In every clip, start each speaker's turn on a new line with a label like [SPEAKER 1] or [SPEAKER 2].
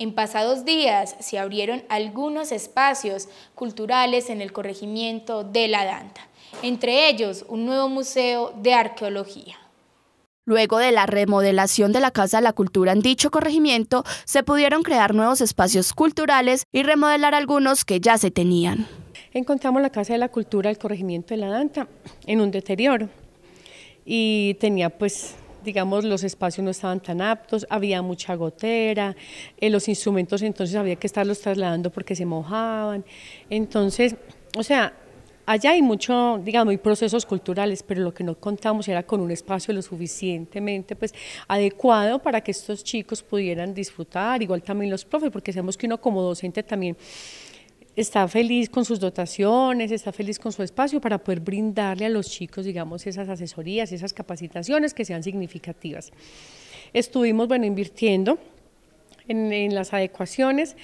[SPEAKER 1] En pasados días se abrieron algunos espacios culturales en el corregimiento de La Danta, entre ellos un nuevo museo de arqueología. Luego de la remodelación de la Casa de la Cultura en dicho corregimiento, se pudieron crear nuevos espacios culturales y remodelar algunos que ya se tenían.
[SPEAKER 2] Encontramos la Casa de la Cultura del corregimiento de La Danta en un deterioro y tenía pues digamos, los espacios no estaban tan aptos, había mucha gotera, eh, los instrumentos entonces había que estarlos trasladando porque se mojaban. Entonces, o sea, allá hay mucho, digamos, hay procesos culturales, pero lo que no contamos era con un espacio lo suficientemente pues, adecuado para que estos chicos pudieran disfrutar, igual también los profes, porque sabemos que uno como docente también está feliz con sus dotaciones, está feliz con su espacio para poder brindarle a los chicos, digamos, esas asesorías, esas capacitaciones que sean significativas. Estuvimos, bueno, invirtiendo en, las adecuaciones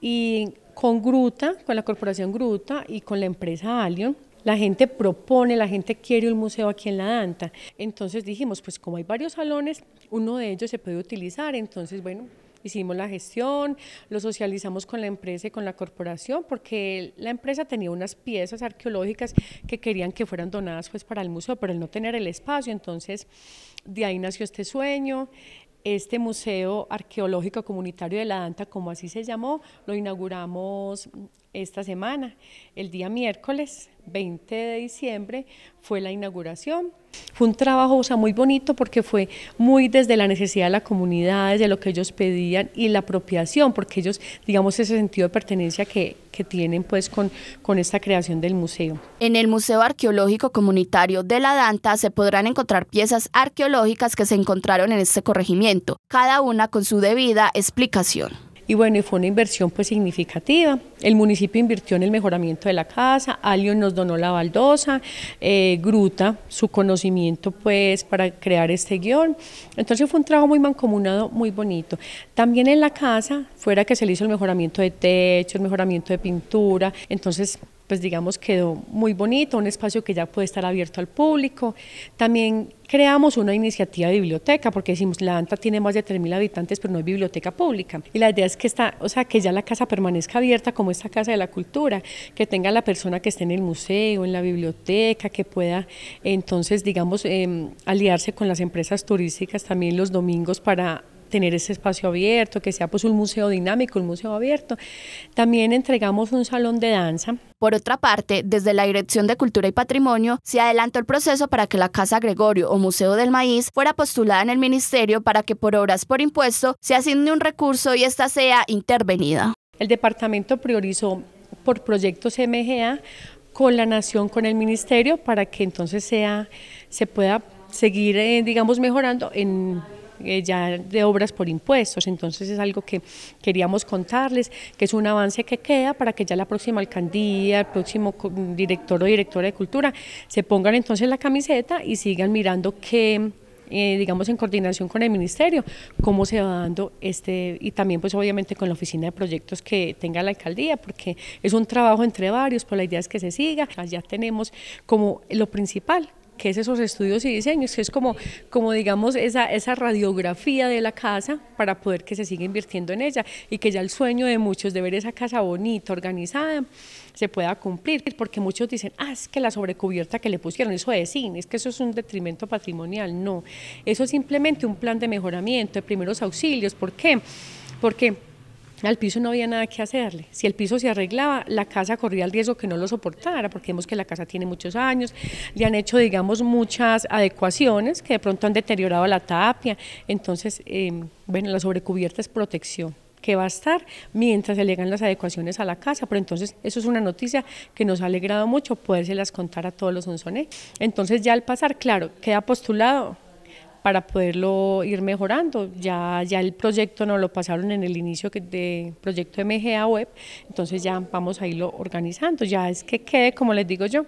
[SPEAKER 2] y con Gruta, con la corporación Gruta y con la empresa Alion, la gente propone, la gente quiere un museo aquí en la Danta. Entonces dijimos, pues como hay varios salones, uno de ellos se puede utilizar, entonces bueno, hicimos la gestión, lo socializamos con la empresa y con la corporación, porque la empresa tenía unas piezas arqueológicas que querían que fueran donadas pues para el museo, pero el no tener el espacio, entonces de ahí nació este sueño. Este Museo Arqueológico Comunitario de la Danta, como así se llamó, lo inauguramos esta semana. El día miércoles 20 de diciembre fue la inauguración. Fue un trabajo o sea, muy bonito porque fue muy desde la necesidad de la comunidad, desde lo que ellos pedían y la apropiación, porque ellos, digamos, ese sentido de pertenencia que, tienen pues con esta creación del museo.
[SPEAKER 1] En el Museo Arqueológico Comunitario de la Danta se podrán encontrar piezas arqueológicas que se encontraron en este corregimiento, cada una con su debida explicación.
[SPEAKER 2] Y bueno, y fue una inversión pues significativa. El municipio invirtió en el mejoramiento de la casa, Alion nos donó la baldosa, eh, Gruta, su conocimiento pues para crear este guión. Entonces fue un trabajo muy mancomunado, muy bonito. También en la casa, fuera que se le hizo el mejoramiento de techo, el mejoramiento de pintura, entonces pues digamos quedó muy bonito, un espacio que ya puede estar abierto al público. También creamos una iniciativa de biblioteca, porque decimos, la ANTA tiene más de 3.000 habitantes, pero no hay biblioteca pública. Y la idea es que, está, o sea, que ya la casa permanezca abierta como esta Casa de la Cultura, que tenga la persona que esté en el museo, en la biblioteca, que pueda entonces, digamos, em, aliarse con las empresas turísticas también los domingos para tener ese espacio abierto, que sea pues un museo dinámico, un museo abierto. También entregamos un salón de danza. Por otra parte,
[SPEAKER 1] desde la Dirección de Cultura y Patrimonio se adelantó el proceso para que la Casa Gregorio o Museo del Maíz fuera postulada en el Ministerio para que por obras por impuesto se asigne un recurso y esta sea
[SPEAKER 2] intervenida. El departamento priorizó por proyectos MGA con la nación, con el ministerio, para que entonces sea, se pueda seguir, eh, digamos, mejorando en eh, ya de obras por impuestos. Entonces es algo que queríamos contarles, que es un avance que queda para que ya la próxima alcaldía, el próximo director o directora de cultura se pongan entonces la camiseta y sigan mirando qué eh, digamos en coordinación con el ministerio, cómo se va dando este, y también pues obviamente con la oficina de proyectos que tenga la alcaldía, porque es un trabajo entre varios, por pues, la idea es que se siga. Ya tenemos como lo principal, que es esos estudios y diseños, que es como, como digamos, esa, esa radiografía de la casa para poder que se siga invirtiendo en ella y que ya el sueño de muchos de ver esa casa bonita, organizada, se pueda cumplir, porque muchos dicen, ah, es que la sobrecubierta que le pusieron, eso es cine, es que eso es un detrimento patrimonial, no, eso es simplemente un plan de mejoramiento, de primeros auxilios, ¿por qué? Porque al piso no había nada que hacerle. Si el piso se arreglaba, la casa corría el riesgo que no lo soportara, porque vemos que la casa tiene muchos años, le han hecho, digamos, muchas adecuaciones que de pronto han deteriorado la tapia. Entonces, em, bueno, la sobrecubierta es protección que va a estar mientras se le las adecuaciones a la casa. Pero entonces, eso es una noticia que nos ha alegrado mucho poderse las contar a todos los onzones. Entonces, ya al pasar, claro, queda postulado para poderlo ir mejorando. Ya, ya el proyecto nos lo pasaron en el inicio de proyecto MGA Web, entonces ya vamos a irlo organizando. Ya es que quede, como les digo yo,